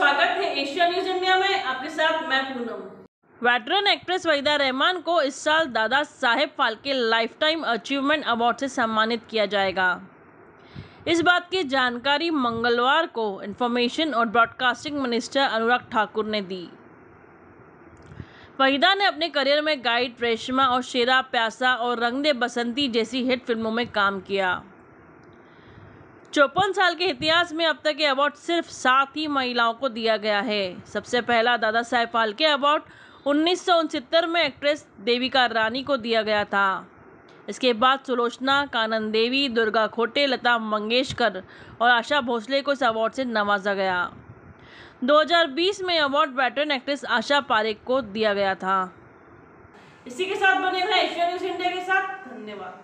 स्वागत है Asia news India में आपके साथ मैं पूनम वेटरन एक्ट्रेस वहीदा रहमान को इस साल Dadasaheb Phalke lifetime achievement award से सम्मानित किया जाएगा इस बात की जानकारी मंगलवार को इंफॉर्मेशन और ब्रॉडकास्टिंग मिनिस्टर अनुराग ठाकुर ने दी वहीदा ने अपने करियर में गाइड रेशमा और शेरा प्यासा और रंग दे बसंती जैसी हिट फिल्मों में काम किया चौपन साल के इतिहास में अब तक ये अवार्ड सिर्फ सात ही महिलाओं को दिया गया है सबसे पहला दादा साहेब फाल्के अवार्ड उन्नीस में एक्ट्रेस देविका रानी को दिया गया था इसके बाद सुलोचना कानन देवी दुर्गा खोटे लता मंगेशकर और आशा भोसले को इस अवार्ड से नवाजा गया 2020 में award veteran actress Asha Parekh को दिया गया था इसी के साथ बने एशिया न्यूज इंडिया के साथ धन्यवाद